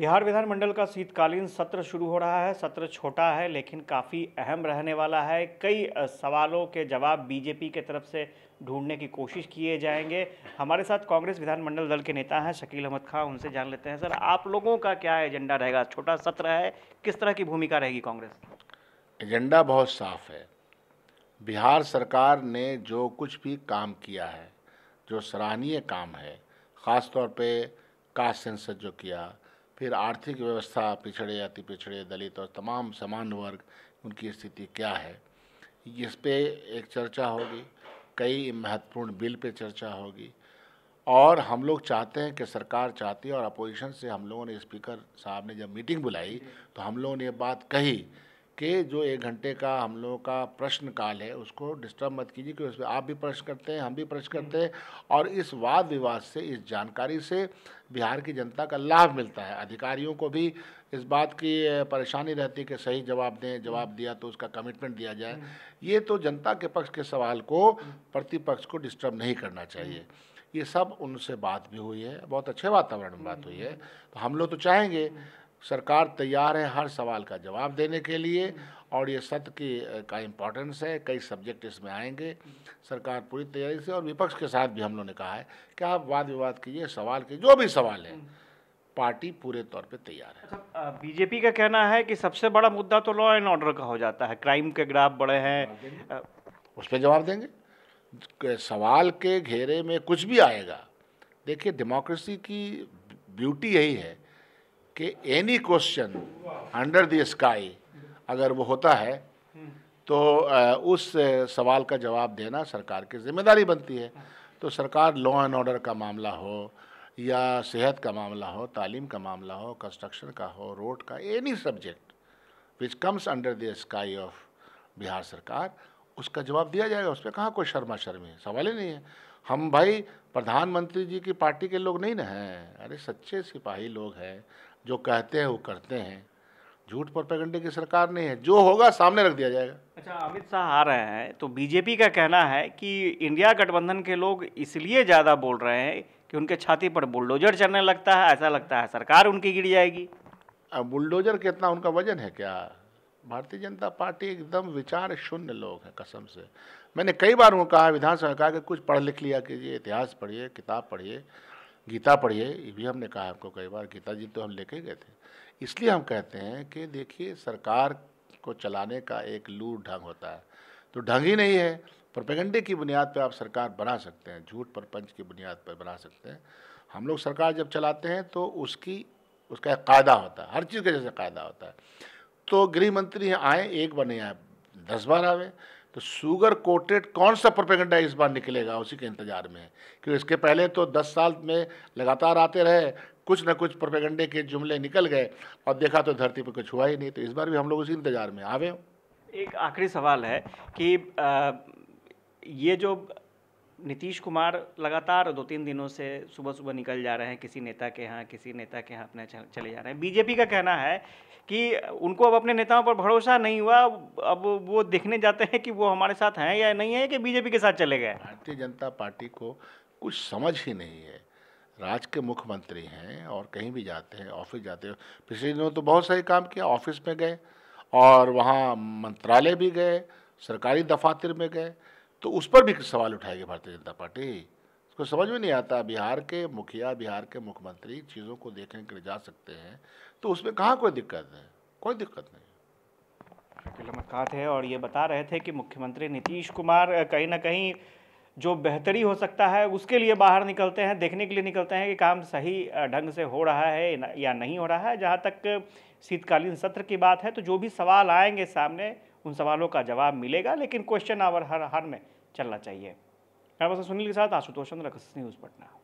बिहार विधानमंडल का शीतकालीन सत्र शुरू हो रहा है सत्र छोटा है लेकिन काफ़ी अहम रहने वाला है कई सवालों के जवाब बीजेपी के तरफ से ढूंढने की कोशिश किए जाएंगे हमारे साथ कांग्रेस विधानमंडल दल के नेता हैं शकील अहमद खां उनसे जान लेते हैं सर आप लोगों का क्या एजेंडा रहेगा छोटा सत्र है किस तरह की भूमिका रहेगी कांग्रेस एजेंडा बहुत साफ है बिहार सरकार ने जो कुछ भी काम किया है जो सराहनीय काम है ख़ासतौर पर कास्ट सेंसर जो किया फिर आर्थिक व्यवस्था पिछड़े अति पिछड़े दलित और तमाम समान वर्ग उनकी स्थिति क्या है इस पे एक चर्चा होगी कई महत्वपूर्ण बिल पे चर्चा होगी और हम लोग चाहते हैं कि सरकार चाहती है और अपोजिशन से हम लोगों ने स्पीकर साहब ने जब मीटिंग बुलाई तो हम लोगों ने ये बात कही के जो एक घंटे का हम लोगों का प्रश्न काल है उसको डिस्टर्ब मत कीजिए क्योंकि उसमें आप भी प्रश्न करते हैं हम भी प्रश्न करते हैं हम्म। और इस वाद विवाद से इस जानकारी से बिहार की जनता का लाभ मिलता है अधिकारियों को भी इस बात की परेशानी रहती है कि सही जवाब दें जवाब हम्म। दिया तो उसका कमिटमेंट दिया जाए हम्म। ये तो जनता के पक्ष के सवाल को प्रतिपक्ष को डिस्टर्ब नहीं करना चाहिए ये सब उनसे बात भी हुई है बहुत अच्छे वातावरण में बात हुई है तो हम लोग तो चाहेंगे सरकार तैयार है हर सवाल का जवाब देने के लिए और ये सत्य की का इम्पोर्टेंस है कई सब्जेक्ट इसमें आएंगे सरकार पूरी तैयारी से और विपक्ष के साथ भी हम लोगों ने कहा है कि आप वाद विवाद कीजिए सवाल कीजिए जो भी सवाल है पार्टी पूरे तौर पे तैयार है अच्छा, बीजेपी का कहना है कि सबसे बड़ा मुद्दा तो लॉ एंड ऑर्डर का हो जाता है क्राइम के ग्राफ बड़े हैं उस पर जवाब देंगे सवाल के घेरे में कुछ भी आएगा देखिए डेमोक्रेसी की ब्यूटी यही है कि any question under the sky अगर वो होता है तो उस सवाल का जवाब देना सरकार की जिम्मेदारी बनती है तो सरकार लॉ एंड ऑर्डर का मामला हो या सेहत का मामला हो तालीम का मामला हो कंस्ट्रक्शन का हो रोड का any subject which comes under the sky of Bihar सरकार उसका जवाब दिया जाएगा उस पर कहाँ कोई शर्मा शर्मी सवाल ही नहीं है हम भाई प्रधानमंत्री जी की पार्टी के लोग नहीं ना हैं अरे सच्चे सिपाही लोग हैं जो कहते हैं वो करते हैं झूठ पर पैगंडे की सरकार नहीं है जो होगा सामने रख दिया जाएगा अच्छा अमित शाह आ रहे हैं तो बीजेपी का कहना है कि इंडिया गठबंधन के लोग इसलिए ज़्यादा बोल रहे हैं कि उनके छाती पर बुलडोजर चलने लगता है ऐसा लगता है सरकार उनकी गिर जाएगी अब बुलडोजर कितना उनका वजन है क्या भारतीय जनता पार्टी एकदम विचार शून्य लोग हैं कसम से मैंने कई बार वो कहा विधानसभा कहा कि कुछ पढ़ लिख लिया कीजिए इतिहास पढ़िए किताब पढ़िए गीता पढ़िए ये भी हमने कहा आपको कई बार गीता जी तो हम लेके गए थे इसलिए हम कहते हैं कि देखिए सरकार को चलाने का एक लूट ढंग होता है तो ढंग ही नहीं है प्रपगंडे की बुनियाद पर आप सरकार बना सकते हैं झूठ प्रपंच की बुनियाद पर बना सकते हैं हम लोग सरकार जब चलाते हैं तो उसकी उसका एक कायदा होता है हर चीज़ का जैसे कायदा होता है तो गृह मंत्री आए एक बार नहीं आए दस बार आवे तो शुगर कोटेड कौन सा प्रोपेगेंडा इस बार निकलेगा उसी के इंतजार में क्योंकि इसके पहले तो दस साल में लगातार आते रहे कुछ ना कुछ प्रोपेगेंडे के जुमले निकल गए और देखा तो धरती पर कुछ हुआ ही नहीं तो इस बार भी हम लोग उसी इंतजार में आवे एक आखिरी सवाल है कि आ, ये जो नीतीश कुमार लगातार दो तीन दिनों से सुबह सुबह निकल जा रहे हैं किसी नेता के यहाँ किसी नेता के यहाँ अपने चले जा रहे हैं बीजेपी का कहना है कि उनको अब अपने नेताओं पर भरोसा नहीं हुआ अब वो देखने जाते हैं कि वो हमारे साथ हैं या नहीं है कि बीजेपी के साथ चले गए भारतीय जनता पार्टी को कुछ समझ ही नहीं है राज्य के मुख्यमंत्री हैं और कहीं भी जाते हैं ऑफिस जाते हैं पिछले दिनों तो बहुत सारे काम किया ऑफिस में गए और वहाँ मंत्रालय भी गए सरकारी दफातर में गए तो उस पर भी सवाल उठाएगी भारतीय जनता पार्टी उसको समझ में नहीं आता बिहार के मुखिया बिहार के मुख्यमंत्री चीज़ों को देखने के लिए जा सकते हैं तो उसमें कहाँ कोई दिक्कत है कोई दिक्कत नहीं नमस्कार है और ये बता रहे थे कि मुख्यमंत्री नीतीश कुमार कहीं ना कहीं जो बेहतरी हो सकता है उसके लिए बाहर निकलते हैं देखने के लिए निकलते हैं कि काम सही ढंग से हो रहा है या नहीं हो रहा है जहाँ तक शीतकालीन सत्र की बात है तो जो भी सवाल आएंगे सामने उन सवालों का जवाब मिलेगा लेकिन क्वेश्चन आवर हर हर में चलना चाहिए हमारे पास सुनील के साथ आशुतोष चंद्र न्यूज़ पटना